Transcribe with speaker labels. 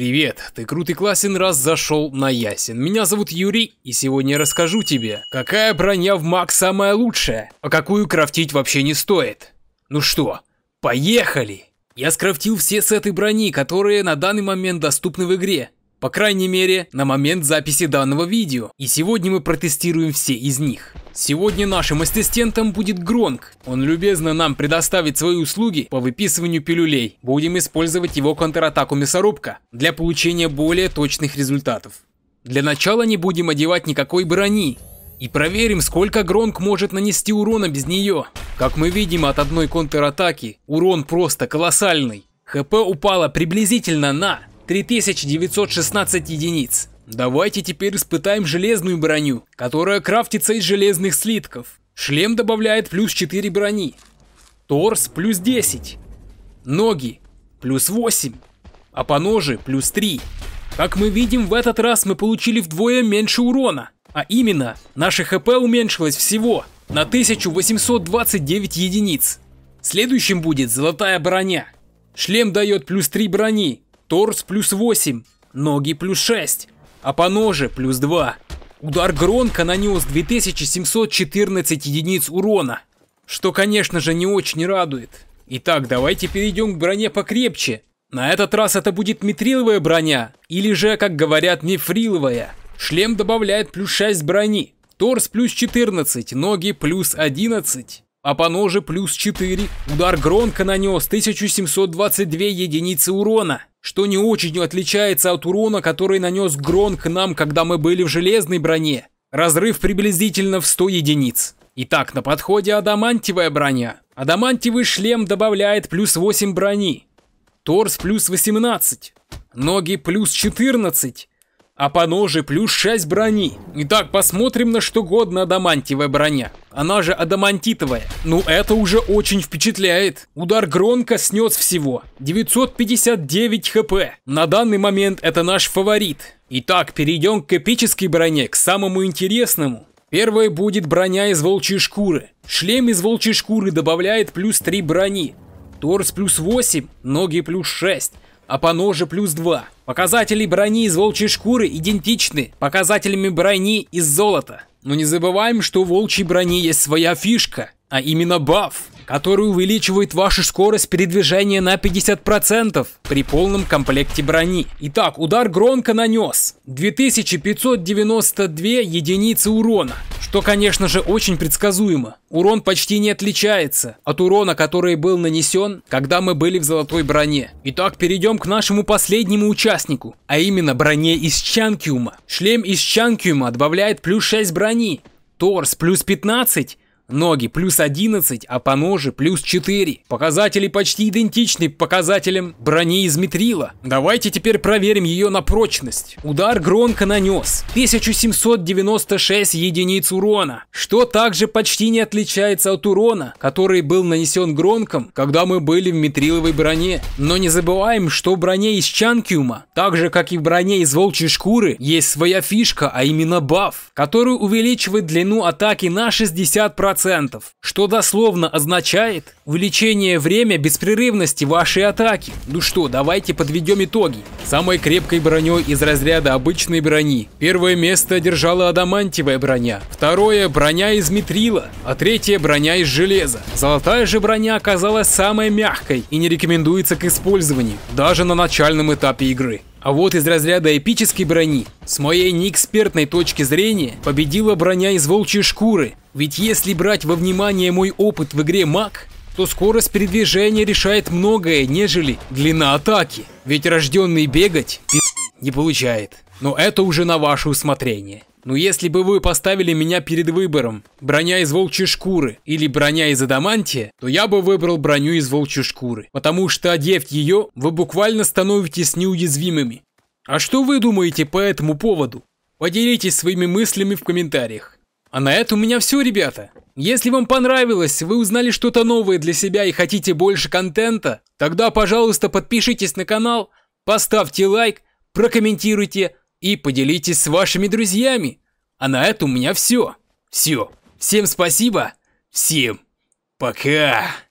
Speaker 1: Привет, ты крутый классен, раз зашел на Ясен. Меня зовут Юрий, и сегодня я расскажу тебе, какая броня в маг самая лучшая, а какую крафтить вообще не стоит. Ну что, поехали! Я скрафтил все сеты брони, которые на данный момент доступны в игре, по крайней мере, на момент записи данного видео. И сегодня мы протестируем все из них. Сегодня нашим ассистентом будет Гронк. Он любезно нам предоставит свои услуги по выписыванию пилюлей. Будем использовать его контратаку мясорубка для получения более точных результатов. Для начала не будем одевать никакой брони. И проверим, сколько Гронк может нанести урона без нее. Как мы видим от одной контратаки, урон просто колоссальный. ХП упало приблизительно на 3916 единиц. Давайте теперь испытаем железную броню, которая крафтится из железных слитков. Шлем добавляет плюс 4 брони. Торс плюс 10. Ноги плюс 8. А по ноже плюс 3. Как мы видим, в этот раз мы получили вдвое меньше урона. А именно, наше хп уменьшилось всего на 1829 единиц. Следующим будет золотая броня. Шлем дает плюс 3 брони, Торс плюс 8, ноги плюс 6, а по ноже плюс 2. Удар Гронка нанес 2714 единиц урона, что, конечно же, не очень радует. Итак, давайте перейдем к броне покрепче. На этот раз это будет метриловая броня, или же, как говорят, мифриловая. Шлем добавляет плюс 6 брони, торс плюс 14, ноги плюс 11. А по ноже плюс 4. Удар Гронка нанес 1722 единицы урона, что не очень отличается от урона, который нанес Гронк нам, когда мы были в железной броне. Разрыв приблизительно в 100 единиц. Итак, на подходе адамантивая броня. Адамантивый шлем добавляет плюс 8 брони. Торс плюс 18. Ноги плюс 14 а по ноже плюс 6 брони. Итак, посмотрим на что годна адамантиевая броня. Она же адамантитовая. Ну это уже очень впечатляет. Удар громко снес всего. 959 хп. На данный момент это наш фаворит. Итак, перейдем к эпической броне, к самому интересному. Первой будет броня из волчьей шкуры. Шлем из волчьей шкуры добавляет плюс 3 брони. Торс плюс 8, ноги плюс 6 а по ноже плюс 2. Показатели брони из волчьей шкуры идентичны показателями брони из золота. Но не забываем, что у волчьей брони есть своя фишка, а именно баф, который увеличивает вашу скорость передвижения на 50% при полном комплекте брони. Итак, удар громко нанес 2592 единицы урона, что, конечно же, очень предсказуемо. Урон почти не отличается от урона, который был нанесен, когда мы были в золотой броне. Итак, перейдем к нашему последнему участнику, а именно броне из Чанкиума. Шлем из Чанкиума добавляет плюс 6 брони, торс плюс 15, Ноги плюс 11, а по ноже плюс 4. Показатели почти идентичны показателям брони из метрила. Давайте теперь проверим ее на прочность. Удар Гронка нанес 1796 единиц урона, что также почти не отличается от урона, который был нанесен Гронком, когда мы были в метриловой броне. Но не забываем, что броне из Чанкиума, так же как и в броне из Волчьей шкуры, есть своя фишка, а именно баф, который увеличивает длину атаки на 60%. 10%, что дословно означает увеличение время беспрерывности вашей атаки. Ну что, давайте подведем итоги. Самой крепкой броней из разряда обычной брони первое место держала адамантиевая броня, второе броня из митрила, а третье броня из железа. Золотая же броня оказалась самой мягкой и не рекомендуется к использованию, даже на начальном этапе игры. А вот из разряда эпической брони, с моей неэкспертной точки зрения, победила броня из волчьей шкуры. Ведь если брать во внимание мой опыт в игре маг, то скорость передвижения решает многое, нежели длина атаки. Ведь рожденный бегать не получает. Но это уже на ваше усмотрение. Но «Ну, если бы вы поставили меня перед выбором, броня из волчьей шкуры или броня из адамантия, то я бы выбрал броню из волчьей шкуры, потому что одев ее, вы буквально становитесь неуязвимыми. А что вы думаете по этому поводу? Поделитесь своими мыслями в комментариях. А на этом у меня все, ребята. Если вам понравилось, вы узнали что-то новое для себя и хотите больше контента, тогда, пожалуйста, подпишитесь на канал, поставьте лайк, прокомментируйте, и поделитесь с вашими друзьями. А на это у меня все. Все. Всем спасибо. Всем пока.